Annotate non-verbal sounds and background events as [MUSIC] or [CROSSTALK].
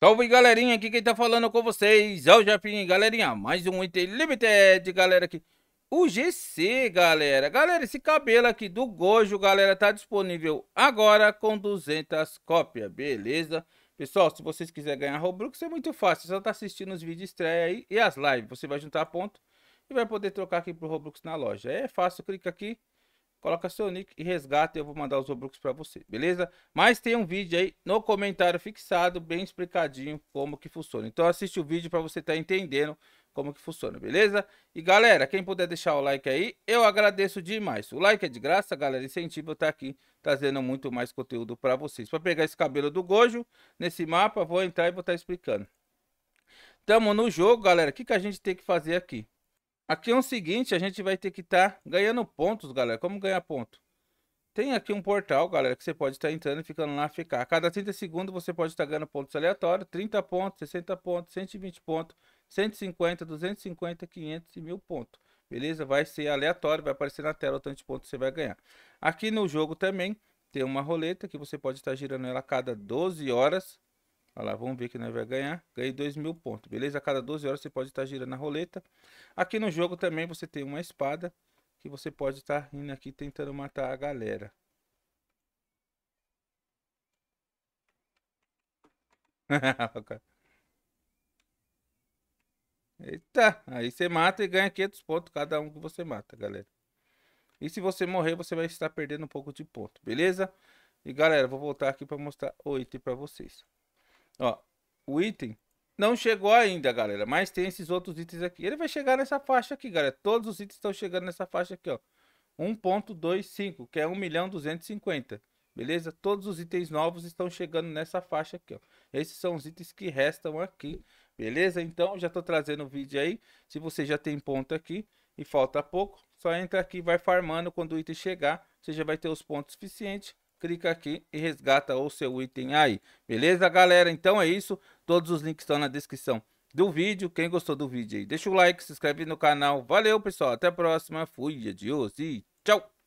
Salve galerinha, aqui quem tá falando com vocês é o Japim, galerinha, mais um item Limited, galera aqui, o GC, galera, galera, esse cabelo aqui do Gojo, galera, tá disponível agora com 200 cópias, beleza? Pessoal, se vocês quiserem ganhar Robux é muito fácil, só tá assistindo os vídeos de estreia aí e as lives, você vai juntar ponto e vai poder trocar aqui pro Robux na loja, é fácil, clica aqui, Coloca seu nick e resgata e eu vou mandar os Robux para você, beleza? Mas tem um vídeo aí no comentário fixado, bem explicadinho como que funciona. Então assiste o vídeo para você estar tá entendendo como que funciona, beleza? E galera, quem puder deixar o like aí, eu agradeço demais. O like é de graça, galera, incentivo eu estar tá aqui trazendo muito mais conteúdo para vocês. Para pegar esse cabelo do Gojo, nesse mapa, vou entrar e vou estar tá explicando. Tamo no jogo, galera. O que, que a gente tem que fazer aqui? Aqui é o seguinte, a gente vai ter que estar tá ganhando pontos, galera. Como ganhar ponto? Tem aqui um portal, galera, que você pode estar tá entrando e ficando lá ficar. A cada 30 segundos você pode estar tá ganhando pontos aleatórios. 30 pontos, 60 pontos, 120 pontos, 150, 250, 500 e 1000 pontos. Beleza? Vai ser aleatório, vai aparecer na tela o tanto de pontos você vai ganhar. Aqui no jogo também tem uma roleta que você pode estar tá girando ela a cada 12 horas. Olha lá, vamos ver que nós vai ganhar. Ganhei 2 mil pontos, beleza? A cada 12 horas você pode estar girando a roleta. Aqui no jogo também você tem uma espada que você pode estar indo aqui tentando matar a galera. [LAUGHS] Eita, aí você mata e ganha 500 pontos cada um que você mata, galera. E se você morrer, você vai estar perdendo um pouco de ponto, beleza? E galera, vou voltar aqui para mostrar o item para vocês. Ó, o item não chegou ainda, galera. Mas tem esses outros itens aqui. Ele vai chegar nessa faixa aqui, galera. Todos os itens estão chegando nessa faixa aqui, ó. 1.25, que é 1 milhão 250. Beleza? Todos os itens novos estão chegando nessa faixa aqui, ó. Esses são os itens que restam aqui. Beleza? Então, já tô trazendo o vídeo aí. Se você já tem ponto aqui e falta pouco, só entra aqui vai farmando. Quando o item chegar, você já vai ter os pontos suficientes clica aqui e resgata o seu item é. aí. Beleza, galera? Então é isso. Todos os links estão na descrição do vídeo. Quem gostou do vídeo aí, deixa o like, se inscreve no canal. Valeu, pessoal. Até a próxima. Fui, adiós e tchau.